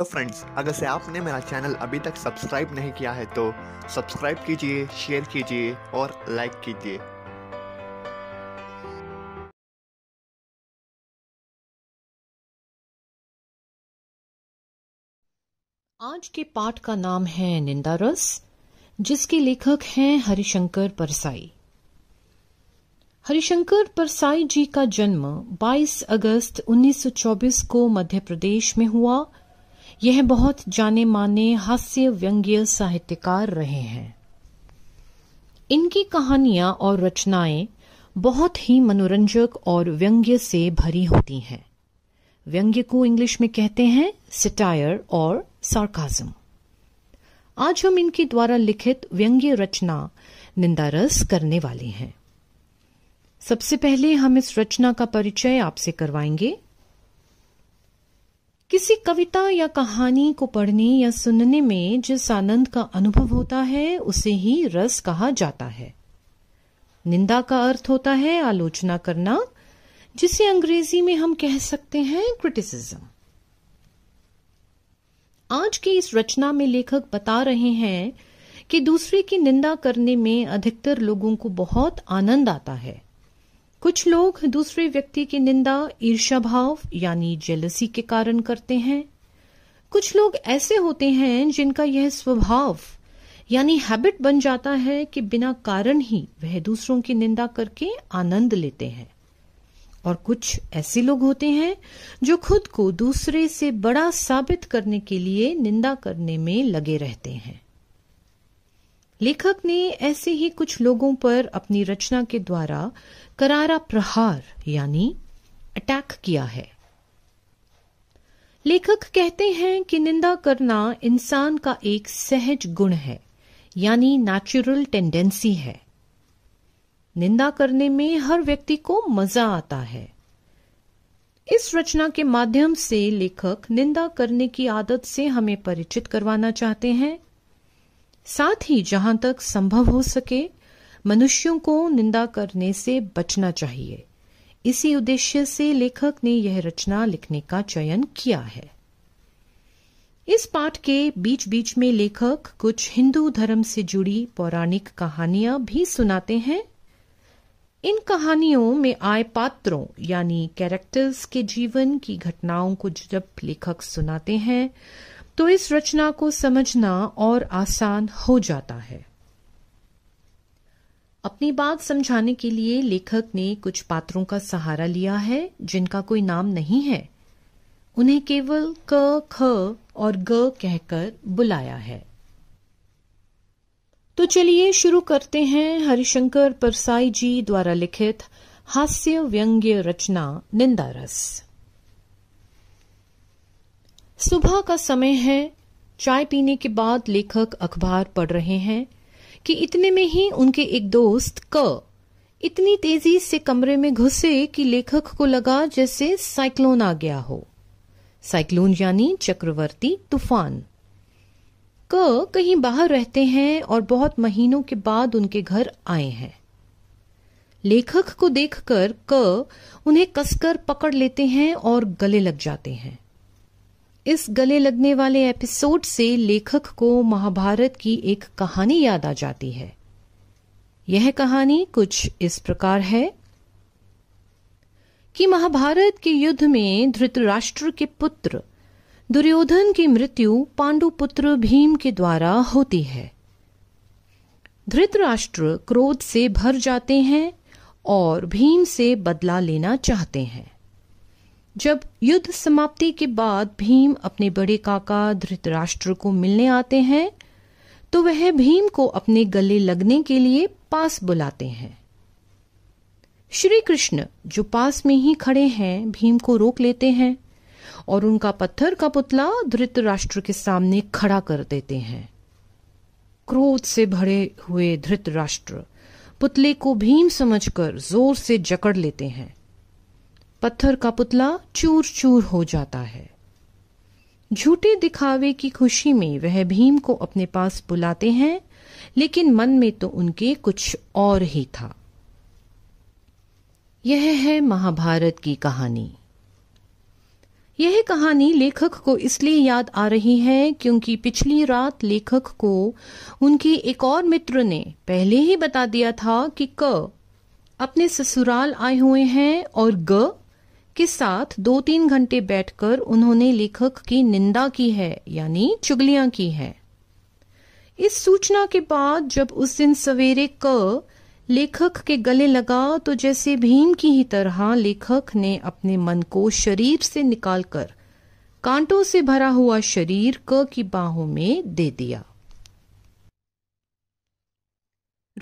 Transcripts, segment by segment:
तो फ्रेंड्स अगर से आपने मेरा चैनल अभी तक सब्सक्राइब नहीं किया है तो सब्सक्राइब कीजिए शेयर कीजिए और लाइक कीजिए आज के पाठ का नाम है निंदा रस जिसके लेखक हैं हरिशंकर परसाई हरिशंकर परसाई जी का जन्म 22 अगस्त 1924 को मध्य प्रदेश में हुआ यह बहुत जाने माने हास्य व्यंग्य साहित्यकार रहे हैं इनकी कहानियां और रचनाएं बहुत ही मनोरंजक और व्यंग्य से भरी होती हैं व्यंग्य को इंग्लिश में कहते हैं सिटायर और सार्काजम आज हम इनके द्वारा लिखित व्यंग्य रचना निंदारस करने वाले हैं सबसे पहले हम इस रचना का परिचय आपसे करवाएंगे किसी कविता या कहानी को पढ़ने या सुनने में जिस आनंद का अनुभव होता है उसे ही रस कहा जाता है निंदा का अर्थ होता है आलोचना करना जिसे अंग्रेजी में हम कह सकते हैं क्रिटिसिज्म आज की इस रचना में लेखक बता रहे हैं कि दूसरे की निंदा करने में अधिकतर लोगों को बहुत आनंद आता है कुछ लोग दूसरे व्यक्ति की निंदा ईर्षाभाव यानी जेलसी के कारण करते हैं कुछ लोग ऐसे होते हैं जिनका यह स्वभाव यानी हैबिट बन जाता है कि बिना कारण ही वह दूसरों की निंदा करके आनंद लेते हैं और कुछ ऐसे लोग होते हैं जो खुद को दूसरे से बड़ा साबित करने के लिए निंदा करने में लगे रहते हैं लेखक ने ऐसे ही कुछ लोगों पर अपनी रचना के द्वारा करारा प्रहार यानी अटैक किया है लेखक कहते हैं कि निंदा करना इंसान का एक सहज गुण है यानी नेचुरल टेंडेंसी है निंदा करने में हर व्यक्ति को मजा आता है इस रचना के माध्यम से लेखक निंदा करने की आदत से हमें परिचित करवाना चाहते हैं साथ ही जहां तक संभव हो सके मनुष्यों को निंदा करने से बचना चाहिए इसी उद्देश्य से लेखक ने यह रचना लिखने का चयन किया है इस पाठ के बीच बीच में लेखक कुछ हिंदू धर्म से जुड़ी पौराणिक कहानियां भी सुनाते हैं इन कहानियों में आए पात्रों यानी कैरेक्टर्स के जीवन की घटनाओं को जब लेखक सुनाते हैं तो इस रचना को समझना और आसान हो जाता है अपनी बात समझाने के लिए लेखक ने कुछ पात्रों का सहारा लिया है जिनका कोई नाम नहीं है उन्हें केवल क ख और ग कहकर बुलाया है तो चलिए शुरू करते हैं हरिशंकर परसाई जी द्वारा लिखित हास्य व्यंग्य रचना निंदारस सुबह का समय है चाय पीने के बाद लेखक अखबार पढ़ रहे हैं कि इतने में ही उनके एक दोस्त क इतनी तेजी से कमरे में घुसे कि लेखक को लगा जैसे साइक्लोन आ गया हो साइक्लोन यानी चक्रवर्ती तूफान क कहीं बाहर रहते हैं और बहुत महीनों के बाद उनके घर आए हैं लेखक को देखकर क उन्हें कसकर पकड़ लेते हैं और गले लग जाते हैं इस गले लगने वाले एपिसोड से लेखक को महाभारत की एक कहानी याद आ जाती है यह कहानी कुछ इस प्रकार है कि महाभारत के युद्ध में धृतराष्ट्र के पुत्र दुर्योधन की मृत्यु पांडु पुत्र भीम के द्वारा होती है धृतराष्ट्र क्रोध से भर जाते हैं और भीम से बदला लेना चाहते हैं जब युद्ध समाप्ति के बाद भीम अपने बड़े काका धृतराष्ट्र को मिलने आते हैं तो वह भीम को अपने गले लगने के लिए पास बुलाते हैं श्री कृष्ण जो पास में ही खड़े हैं भीम को रोक लेते हैं और उनका पत्थर का पुतला धृतराष्ट्र के सामने खड़ा कर देते हैं क्रोध से भरे हुए धृतराष्ट्र पुतले को भीम समझकर जोर से जकड़ लेते हैं पत्थर का पुतला चूर चूर हो जाता है झूठे दिखावे की खुशी में वह भीम को अपने पास बुलाते हैं लेकिन मन में तो उनके कुछ और ही था यह है महाभारत की कहानी यह कहानी लेखक को इसलिए याद आ रही है क्योंकि पिछली रात लेखक को उनके एक और मित्र ने पहले ही बता दिया था कि क अपने ससुराल आए हुए हैं और ग के साथ दो तीन घंटे बैठकर उन्होंने लेखक की निंदा की है यानी चुगलियां की है इस सूचना के बाद जब उस दिन सवेरे क लेखक के गले लगा तो जैसे भीम की ही तरह लेखक ने अपने मन को शरीर से निकालकर कांटों से भरा हुआ शरीर क की बाहों में दे दिया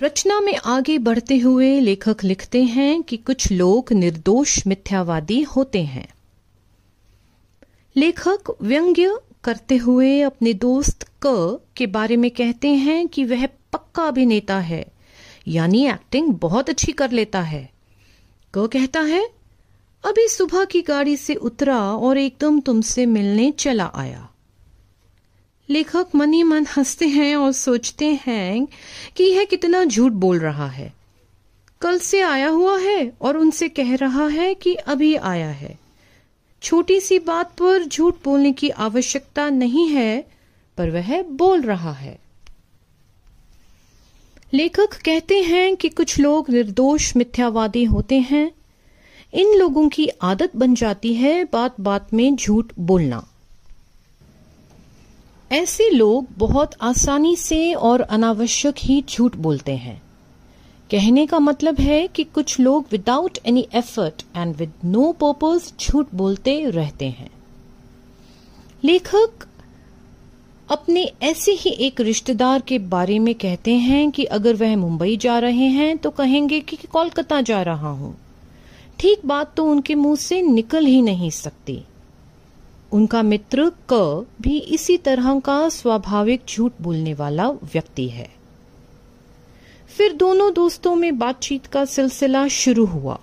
रचना में आगे बढ़ते हुए लेखक लिखते हैं कि कुछ लोग निर्दोष मिथ्यावादी होते हैं लेखक व्यंग्य करते हुए अपने दोस्त क के बारे में कहते हैं कि वह पक्का अभिनेता है यानी एक्टिंग बहुत अच्छी कर लेता है क कहता है अभी सुबह की गाड़ी से उतरा और एकदम तुमसे मिलने चला आया लेखक मन ही मन हंसते हैं और सोचते हैं कि यह कितना झूठ बोल रहा है कल से आया हुआ है और उनसे कह रहा है कि अभी आया है छोटी सी बात पर झूठ बोलने की आवश्यकता नहीं है पर वह बोल रहा है लेखक कहते हैं कि कुछ लोग निर्दोष मिथ्यावादी होते हैं इन लोगों की आदत बन जाती है बात बात में झूठ बोलना ऐसे लोग बहुत आसानी से और अनावश्यक ही झूठ बोलते हैं कहने का मतलब है कि कुछ लोग without any effort and with no purpose झूठ बोलते रहते हैं लेखक अपने ऐसे ही एक रिश्तेदार के बारे में कहते हैं कि अगर वह मुंबई जा रहे हैं तो कहेंगे कि कोलकाता जा रहा हूं ठीक बात तो उनके मुंह से निकल ही नहीं सकती उनका मित्र क भी इसी तरह का स्वाभाविक झूठ बोलने वाला व्यक्ति है फिर दोनों दोस्तों में बातचीत का सिलसिला शुरू हुआ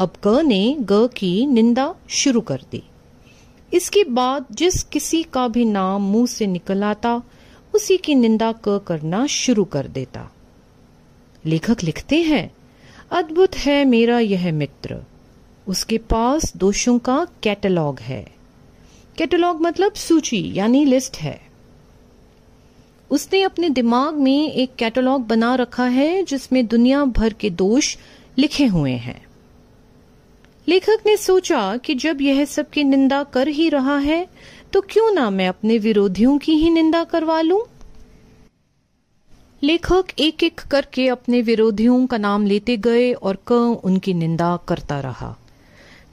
अब क ने ग की निंदा शुरू कर दी इसके बाद जिस किसी का भी नाम मुंह से निकल आता उसी की निंदा क करना शुरू कर देता लेखक लिखते हैं अद्भुत है मेरा यह मित्र उसके पास दोषों का कैटलॉग है कैटलॉग मतलब सूची यानी लिस्ट है उसने अपने दिमाग में एक कैटलॉग बना रखा है जिसमें दुनिया भर के दोष लिखे हुए हैं लेखक ने सोचा कि जब यह सबकी निंदा कर ही रहा है तो क्यों ना मैं अपने विरोधियों की ही निंदा करवा लूं? लेखक एक एक करके अपने विरोधियों का नाम लेते गए और क उनकी निंदा करता रहा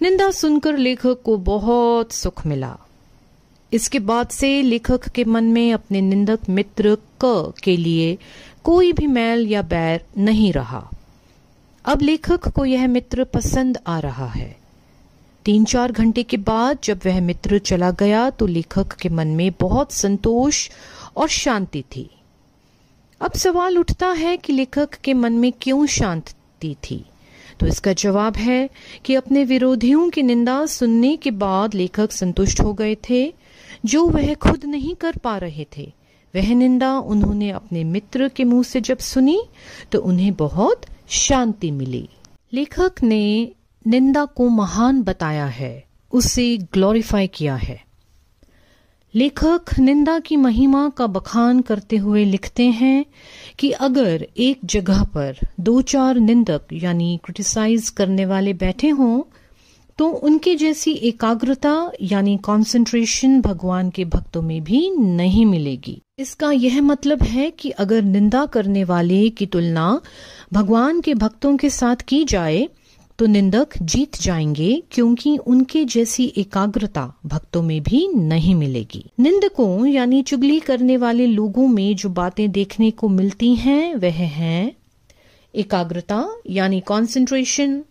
निंदा सुनकर लेखक को बहुत सुख मिला इसके बाद से लेखक के मन में अपने निंदक मित्र क के लिए कोई भी मैल या बैर नहीं रहा अब लेखक को यह मित्र पसंद आ रहा है तीन चार घंटे के बाद जब वह मित्र चला गया तो लेखक के मन में बहुत संतोष और शांति थी अब सवाल उठता है कि लेखक के मन में क्यों शांति थी तो इसका जवाब है कि अपने विरोधियों की निंदा सुनने के बाद लेखक संतुष्ट हो गए थे जो वह खुद नहीं कर पा रहे थे वह निंदा उन्होंने अपने मित्र के मुंह से जब सुनी तो उन्हें बहुत शांति मिली लेखक ने निंदा को महान बताया है उसे ग्लोरीफाई किया है लेखक निंदा की महिमा का बखान करते हुए लिखते हैं कि अगर एक जगह पर दो चार निंदक यानी क्रिटिसाइज करने वाले बैठे हों तो उनके जैसी एकाग्रता यानी कंसंट्रेशन भगवान के भक्तों में भी नहीं मिलेगी इसका यह मतलब है कि अगर निंदा करने वाले की तुलना भगवान के भक्तों के साथ की जाए तो निंदक जीत जाएंगे क्योंकि उनके जैसी एकाग्रता भक्तों में भी नहीं मिलेगी निंदकों यानी चुगली करने वाले लोगों में जो बातें देखने को मिलती हैं वह हैं एकाग्रता यानी कंसंट्रेशन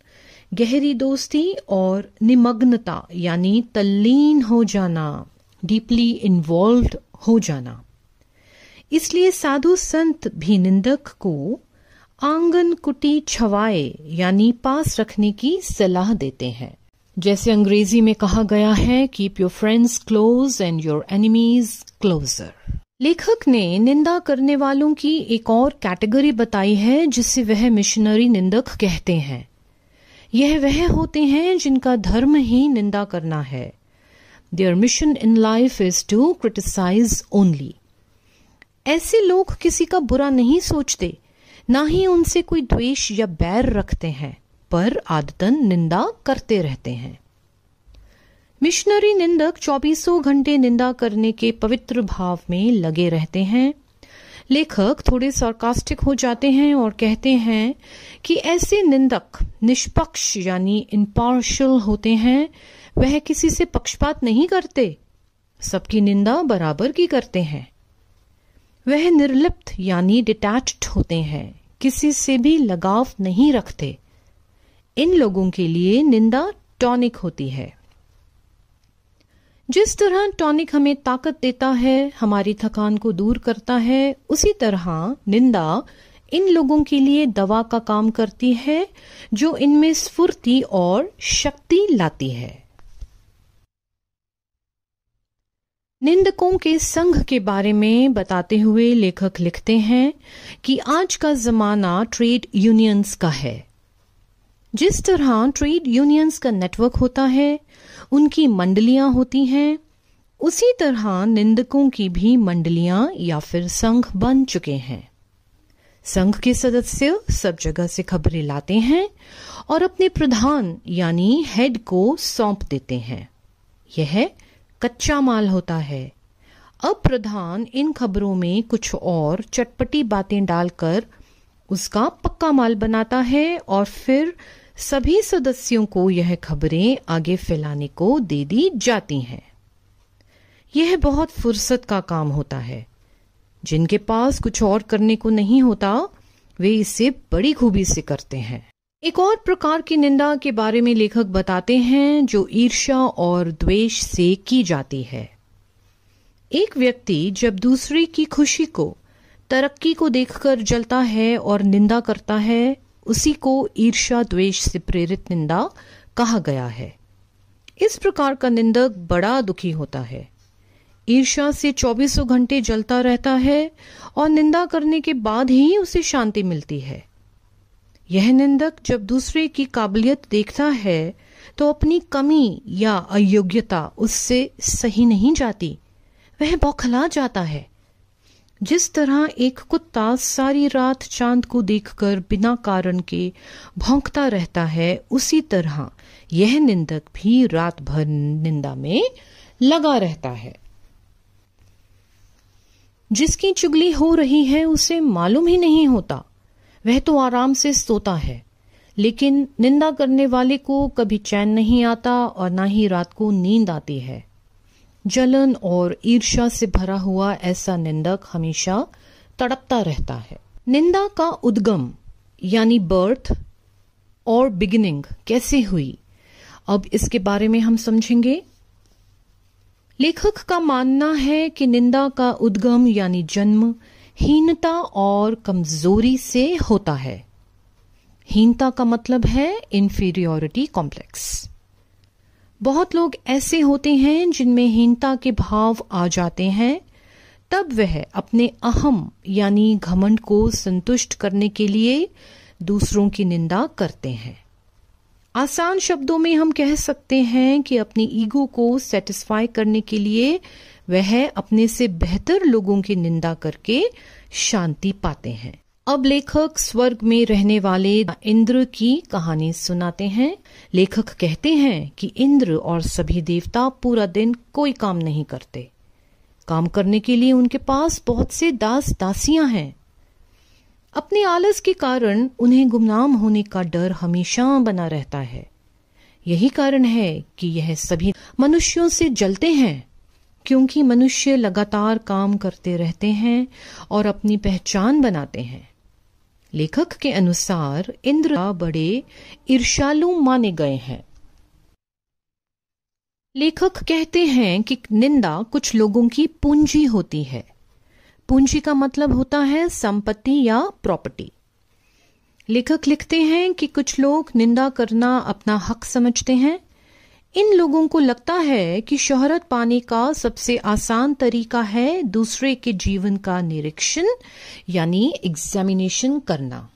गहरी दोस्ती और निमग्नता यानी तल्लीन हो जाना डीपली इन्वॉल्व हो जाना इसलिए साधु संत भी निंदक को आंगन कुटी छवाए यानी पास रखने की सलाह देते हैं जैसे अंग्रेजी में कहा गया है keep your friends close and your enemies closer लेखक ने निंदा करने वालों की एक और कैटेगरी बताई है जिसे वह मिशनरी निंदक कहते हैं यह वह होते हैं जिनका धर्म ही निंदा करना है their mission in life is to criticise only ऐसे लोग किसी का बुरा नहीं सोचते ना ही उनसे कोई द्वेष या बैर रखते हैं पर आदतन निंदा करते रहते हैं मिशनरी निंदक चौबीसों घंटे निंदा करने के पवित्र भाव में लगे रहते हैं लेखक थोड़े सार्कास्टिक हो जाते हैं और कहते हैं कि ऐसे निंदक निष्पक्ष यानी इम्पार्शल होते हैं वह किसी से पक्षपात नहीं करते सबकी निंदा बराबर की करते हैं वह निर्लिप्त यानी डिटैच्ड होते हैं किसी से भी लगाव नहीं रखते इन लोगों के लिए निंदा टॉनिक होती है जिस तरह टॉनिक हमें ताकत देता है हमारी थकान को दूर करता है उसी तरह निंदा इन लोगों के लिए दवा का काम करती है जो इनमें स्फूर्ति और शक्ति लाती है निंदकों के संघ के बारे में बताते हुए लेखक लिखते हैं कि आज का जमाना ट्रेड यूनियंस का है जिस तरह ट्रेड यूनियंस का नेटवर्क होता है उनकी मंडलियां होती हैं उसी तरह निंदकों की भी मंडलियां या फिर संघ बन चुके हैं संघ के सदस्य सब जगह से खबरें लाते हैं और अपने प्रधान यानी हेड को सौंप देते हैं यह कच्चा माल होता है अब प्रधान इन खबरों में कुछ और चटपटी बातें डालकर उसका पक्का माल बनाता है और फिर सभी सदस्यों को यह खबरें आगे फैलाने को दे दी जाती हैं यह बहुत फुर्सत का काम होता है जिनके पास कुछ और करने को नहीं होता वे इसे बड़ी खूबी से करते हैं एक और प्रकार की निंदा के बारे में लेखक बताते हैं जो ईर्ष्या और द्वेष से की जाती है एक व्यक्ति जब दूसरे की खुशी को तरक्की को देखकर जलता है और निंदा करता है उसी को ईर्षा द्वेष से प्रेरित निंदा कहा गया है इस प्रकार का निंदक बड़ा दुखी होता है ईर्षा से चौबीसों घंटे जलता रहता है और निंदा करने के बाद ही उसे शांति मिलती है यह निंदक जब दूसरे की काबिलियत देखता है तो अपनी कमी या अयोग्यता उससे सही नहीं जाती वह बौखला जाता है जिस तरह एक कुत्ता सारी रात चांद को देखकर बिना कारण के भौंकता रहता है उसी तरह यह निंदक भी रात भर निंदा में लगा रहता है जिसकी चुगली हो रही है उसे मालूम ही नहीं होता वह तो आराम से सोता है लेकिन निंदा करने वाले को कभी चैन नहीं आता और ना ही रात को नींद आती है जलन और ईर्ष्या से भरा हुआ ऐसा निंदक हमेशा तड़पता रहता है निंदा का उद्गम यानी बर्थ और बिगिनिंग कैसे हुई अब इसके बारे में हम समझेंगे लेखक का मानना है कि निंदा का उद्गम यानी जन्म हीनता और कमजोरी से होता है हीनता का मतलब है इंफीरियोरिटी कॉम्प्लेक्स बहुत लोग ऐसे होते हैं जिनमें हीनता के भाव आ जाते हैं तब वह अपने अहम यानी घमंड को संतुष्ट करने के लिए दूसरों की निंदा करते हैं आसान शब्दों में हम कह सकते हैं कि अपनी ईगो को सेटिस्फाई करने के लिए वह अपने से बेहतर लोगों की निंदा करके शांति पाते हैं अब लेखक स्वर्ग में रहने वाले इंद्र की कहानी सुनाते हैं लेखक कहते हैं कि इंद्र और सभी देवता पूरा दिन कोई काम नहीं करते काम करने के लिए उनके पास बहुत से दास दासियां हैं अपने आलस के कारण उन्हें गुमनाम होने का डर हमेशा बना रहता है यही कारण है कि यह सभी मनुष्यों से जलते हैं क्योंकि मनुष्य लगातार काम करते रहते हैं और अपनी पहचान बनाते हैं लेखक के अनुसार इंद्र बड़े ईर्षालु माने गए हैं लेखक कहते हैं कि निंदा कुछ लोगों की पूंजी होती है पूंजी का मतलब होता है संपत्ति या प्रॉपर्टी लेखक लिखते हैं कि कुछ लोग निंदा करना अपना हक समझते हैं इन लोगों को लगता है कि शोहरत पाने का सबसे आसान तरीका है दूसरे के जीवन का निरीक्षण यानी एग्जामिनेशन करना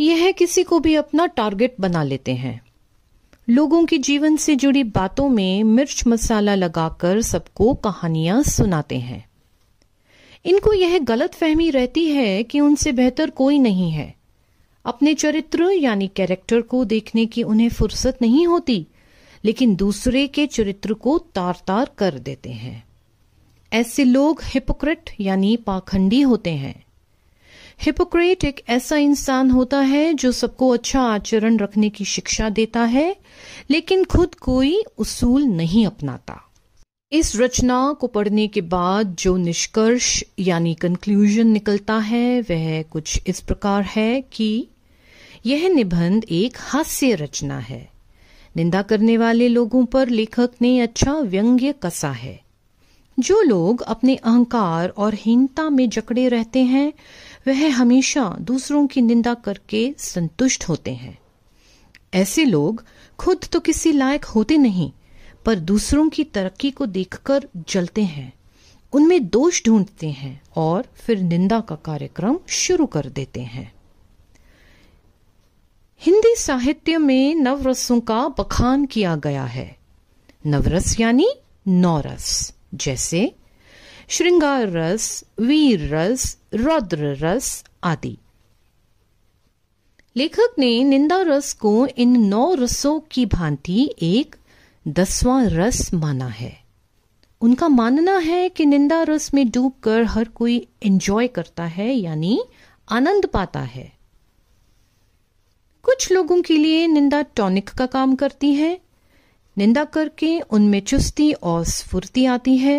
यह किसी को भी अपना टारगेट बना लेते हैं लोगों के जीवन से जुड़ी बातों में मिर्च मसाला लगाकर सबको कहानियां सुनाते हैं इनको यह गलत फहमी रहती है कि उनसे बेहतर कोई नहीं है अपने चरित्र यानी कैरेक्टर को देखने की उन्हें फुर्सत नहीं होती लेकिन दूसरे के चरित्र को तार तार कर देते हैं ऐसे लोग हिपोक्रेट यानी पाखंडी होते हैं हिपोक्रेट एक ऐसा इंसान होता है जो सबको अच्छा आचरण रखने की शिक्षा देता है लेकिन खुद कोई उसूल नहीं अपनाता इस रचना को पढ़ने के बाद जो निष्कर्ष यानी कंक्लूजन निकलता है वह कुछ इस प्रकार है कि यह निबंध एक हास्य रचना है निंदा करने वाले लोगों पर लेखक ने अच्छा व्यंग्य कसा है जो लोग अपने अहंकार और हीनता में जकड़े रहते हैं वह हमेशा दूसरों की निंदा करके संतुष्ट होते हैं ऐसे लोग खुद तो किसी लायक होते नहीं पर दूसरों की तरक्की को देखकर जलते हैं उनमें दोष ढूंढते हैं और फिर निंदा का कार्यक्रम शुरू कर देते हैं हिंदी साहित्य में नवरसों का बखान किया गया है नवरस यानी नौरस जैसे श्रृंगार रस वीर रस रौद्र रस आदि लेखक ने निंदा रस को इन नौ रसों की भांति एक दसवां रस माना है उनका मानना है कि निंदा रस में डूबकर हर कोई एंजॉय करता है यानी आनंद पाता है कुछ लोगों के लिए निंदा टॉनिक का काम करती है निंदा करके उनमें चुस्ती और स्फूर्ति आती है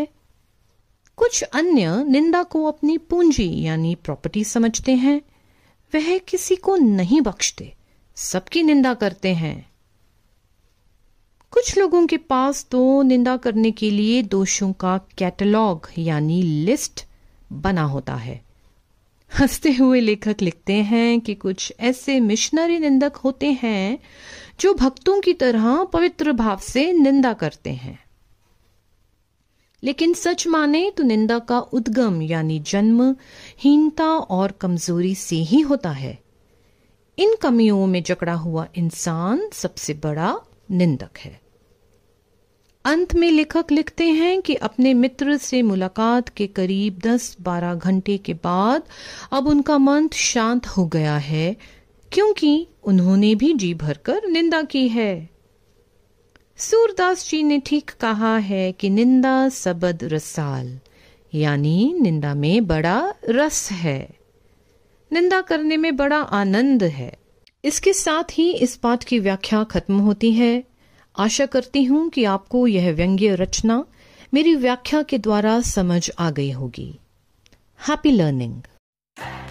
कुछ अन्य निंदा को अपनी पूंजी यानी प्रॉपर्टी समझते हैं वह किसी को नहीं बख्शते सबकी निंदा करते हैं कुछ लोगों के पास तो निंदा करने के लिए दोषों का कैटलॉग यानी लिस्ट बना होता है हंसते हुए लेखक लिखते हैं कि कुछ ऐसे मिशनरी निंदक होते हैं जो भक्तों की तरह पवित्र भाव से निंदा करते हैं लेकिन सच माने तो निंदा का उद्गम यानी जन्म हीनता और कमजोरी से ही होता है इन कमियों में जकड़ा हुआ इंसान सबसे बड़ा निंदक है अंत में लेखक लिखते हैं कि अपने मित्र से मुलाकात के करीब 10-12 घंटे के बाद अब उनका मन शांत हो गया है क्योंकि उन्होंने भी जी भरकर निंदा की है सूरदास जी ने ठीक कहा है कि निंदा सबद रसाल यानी निंदा में बड़ा रस है निंदा करने में बड़ा आनंद है इसके साथ ही इस पाठ की व्याख्या खत्म होती है आशा करती हूं कि आपको यह व्यंग्य रचना मेरी व्याख्या के द्वारा समझ आ गई होगी हैप्पी लर्निंग